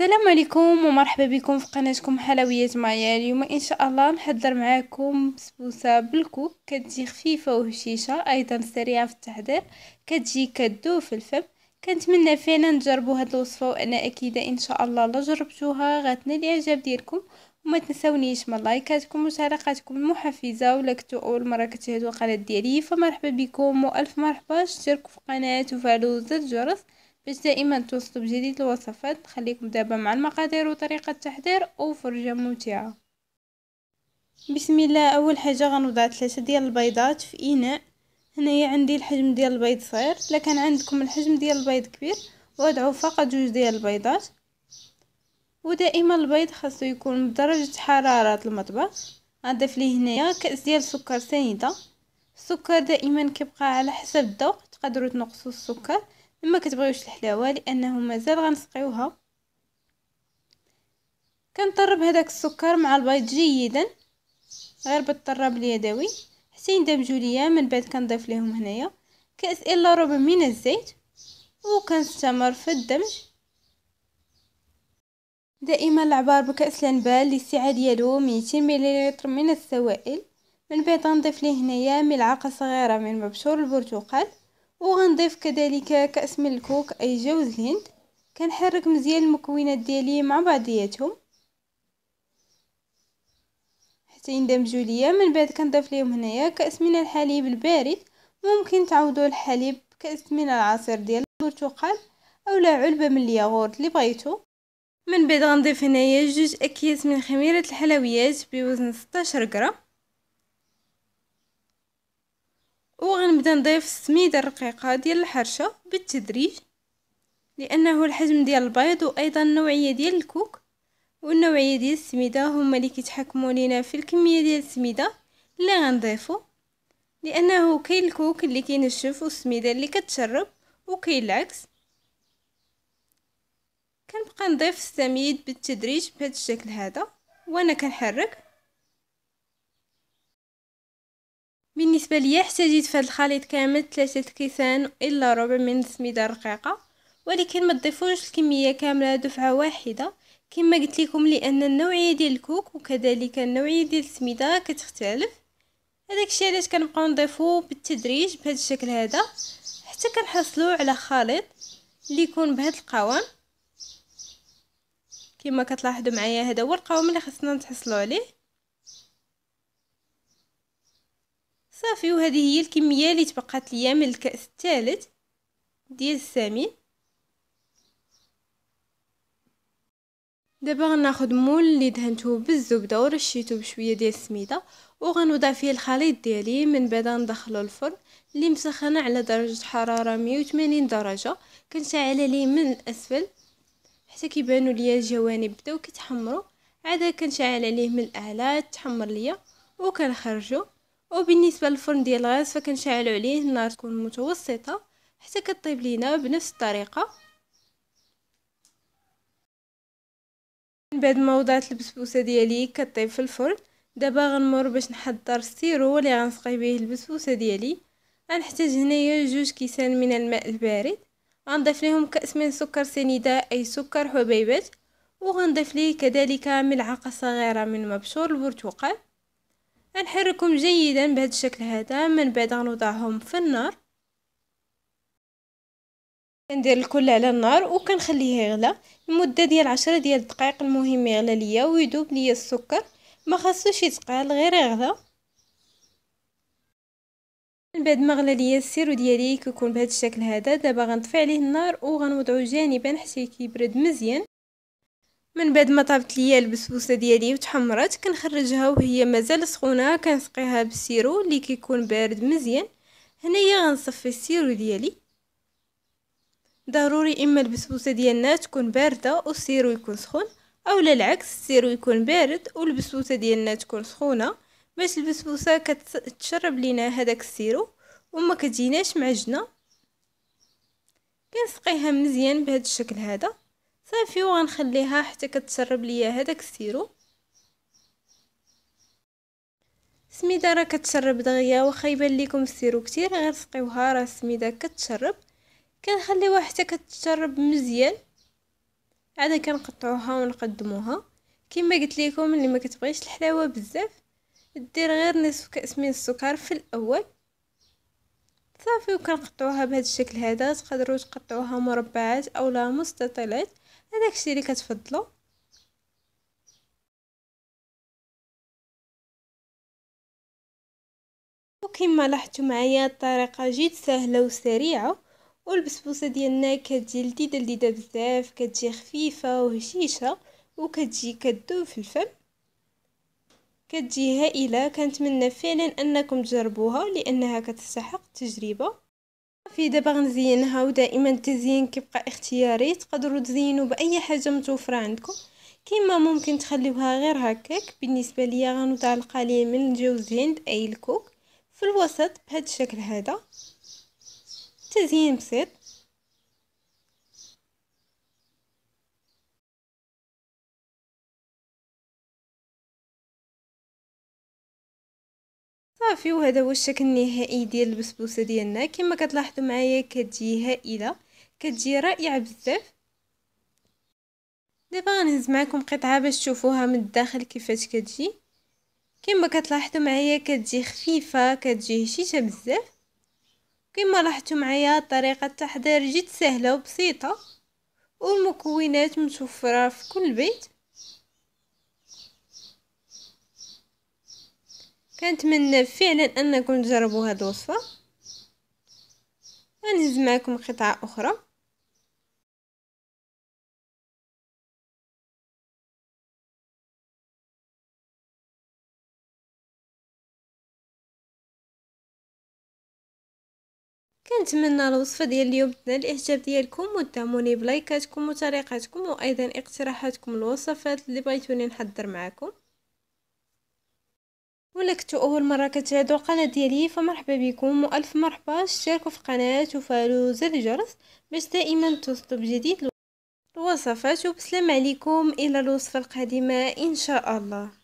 السلام عليكم ومرحبا بكم في قناتكم حلويات معايا اليوم ان شاء الله نحضر معاكم بسبوسه بالكوك كتجي خفيفه وهشيشه ايضا سريعه في التحضير كتجي كدو في الفم كنتمنى فعلا تجربوا هاد الوصفه وانا اكيده ان شاء الله لا جربتوها غتنال الاعجاب ديالكم وما تنسونيش من لايكاتكم وتعليقاتكم المحفزه ولا كنتو اول مره كتشاهدوا القناه ديالي فمرحبا بكم والف مرحبا اشتركوا في القناه وفعلوا زر الجرس باش دائما توصلوا بجديد الوصفات خليكم دابا مع المقادير وطريقه التحضير وفرجه ممتعه بسم الله اول حاجه غنوضع ثلاثه ديال البيضات في اناء هنايا عندي الحجم ديال البيض صغير لكن عندكم الحجم ديال البيض كبير وضعوا فقط جوج ديال البيضات ودائما البيض خاصو يكون بدرجه حراره المطبخ غنضيف ليه هنايا كاس ديال سكر سنيده السكر دائما كيبقى على حسب الذوق تقدروا تنقصوا السكر ما كتبغيوش الحلاوه لانه مازال غنسقيوها كنطرب هذاك السكر مع البيض جيدا غير بالطراب اليدوي حتى يندمجوا ليا من بعد كنضيف ليهم هنايا كاس الا ربع من الزيت وكنستمر في الدمج دائما العبار بكاس العنبال للسعه ديالو 200 مليلتر من السوائل من بعد غنضيف ليه هنايا ملعقه صغيره من مبشور البرتقال وغنضيف كذلك كأس من الكوك أي جوز الهند كنحرك مزيان المكونات ديالي مع بعضياتهم حتى يندمجوا ليا من بعد كنضيف ليهم هنايا كأس من الحليب البارد ممكن تعوضوا الحليب بكأس من العصير ديال البرتقال اولا علبه من الياغورت اللي بغيتو من بعد غنضيف هنايا جوج اكياس من خميره الحلويات بوزن 16 غرام وغنبدا نضيف السميده الرقيقه ديال الحرشه بالتدريج لانه الحجم ديال البيض وايضا النوعيه ديال الكوك والنوعيه ديال السميده هما اللي كيتحكموا لينا في الكميه ديال السميده اللي غنضيفو لانه كاين الكوك اللي كينشف والسميده اللي كتشرب وكاين العكس كنبقى نضيف السميد بالتدريج بهذا الشكل هذا وانا كنحرك بالنسبه ليا احتاجيت في هذا الخليط كامل ثلاثة كيسان الا ربع من السميده الرقيقه ولكن ما تضيفوش الكميه كامله دفعه واحده كما قلت لكم لان النوعيه ديال الكوك وكذلك النوعيه ديال السميده كتختلف هذاك الشيء علاش كنبقاو نضيفو بالتدريج بهذا الشكل هذا حتى كنحصلوا على خليط اللي يكون بهذا القوام كما كتلاحظوا معايا هذا هو القوام اللي خصنا نتحصلوا عليه صافي وهذه هي الكميه اللي تبقات ليا من الكاس الثالث ديال السمين دابا غناخذ مول اللي دهنته بالزبده ورشيته بشويه ديال السميده وغنوضع فيه الخليط ديالي من بعد ندخلو الفرن اللي مسخنه على درجه حراره 180 درجه كنشعل عليه من الاسفل حتى كيبانوا ليا الجوانب بداو كيتحمروا عاد كنشعل عليه من الاعلى تحمر ليا وكنخرجو وبالنسبه للفرن ديال الغاز فكنشعلو عليه النار تكون متوسطه حتى كطيب لينا بنفس الطريقه من بعد ما وضعت البسبوسه ديالي كطيب في الفرن دابا غنمر باش نحضر السيرو اللي غنسقي به البسبوسه ديالي غنحتاج هنايا جوج كيسان من الماء البارد غنضيف لهم كاس من سكر سنيده اي سكر حبيبات وغنضيف ليه كذلك ملعقه صغيره من مبشور البرتقال نحركهم جيدا بهذا الشكل هذا من بعد غنوضعهم في النار كندير الكل على النار وكنخليه يغلى لمده ديال عشرة ديال الدقائق المهم يغلى ليا ويذوب ليا السكر ما خاصوش يتقال غير يغلى من بعد ما غلى ليا السيرو ديالي كيكون بهذا الشكل هذا دابا غنطفي عليه النار وغنوضعو جانبا حتى كيبرد مزيان من بعد ما طابت ليا البسبوسه ديالي وتحمرت كنخرجها وهي مازال سخونه كنسقيها بالسيرو اللي كيكون بارد مزيان هنايا غنصفي السيرو ديالي ضروري اما البسبوسه ديالنا تكون بارده والسيرو يكون سخون اولا العكس السيرو يكون بارد والبسبوسه ديالنا تكون سخونه باش البسبوسه كتشرب لينا هذاك السيرو وما كتجيناش معجنه كنسقيها مزيان بهذا الشكل هذا صافي وغنخليها حتى كتسرب ليا هذاك السيرو السميده راه كتشرب دغيا واخا يبان لكم السيرو كتير غير سقيوها راه السميده كتشرب كنخليوها حتى كتشرب مزيان عاد كنقطعوها ونقدموها كما قلت لكم اللي ما كتبغيش الحلاوه بزاف دير غير نصف كاس من السكر في الاول صافي وكنقطعوها بهذا الشكل هذا تقدروا تقطعوها مربعات اولا مستطيلات هذاك الشيء اللي كتفضلوا وكما لاحظتوا معايا الطريقه جد سهله وسريعه والبسبوسه ديالنا كتجي لذيذه لذيذه بزاف كتجي خفيفه وهشيشه وكتجي كذوب في الفم كتجي هائله كنتمنى فعلا انكم تجربوها لانها كتستحق التجربه في دابا غنزينها ودائما التزيين كيبقى اختياري تقدروا تزينوا باي حاجه متوفره عندكم كما ممكن تخليوها غير هكاك بالنسبه ليا غنوضع القليل من جوز هند اي الكوك في الوسط بهذا الشكل هذا تزيين بسيط صافي وهذا هو الشكل النهائي ديال البسبوسه ديالنا كما كتلاحظوا معايا كتجي هائله كتجي رائعه بزاف دابا غنهز معكم قطعه باش تشوفوها من الداخل كيفاش كتجي كما كتلاحظوا معايا كتجي خفيفه كتجي هشيشه بزاف كما لاحظتوا معايا طريقه التحضير جد سهله وبسيطه والمكونات متوفره في كل بيت كنتمنى فعلا انكم تجربوا هاد الوصفه غنهز معكم قطعه اخرى كنتمنى الوصفه ديال اليوم تنال الاعجاب ديالكم ودعموني بلايكاتكم وتعليقاتكم وايضا اقتراحاتكم الوصفات اللي بغيتوني نحضر معكم ولكتو اول مره كتعادوا القناه ديالي فمرحبا بكم والف مرحبا اشتركوا في القناه وفعلوا زر الجرس باش دائما توصلوا بجديد الوصفات وبسلام عليكم الى الوصفه القادمه ان شاء الله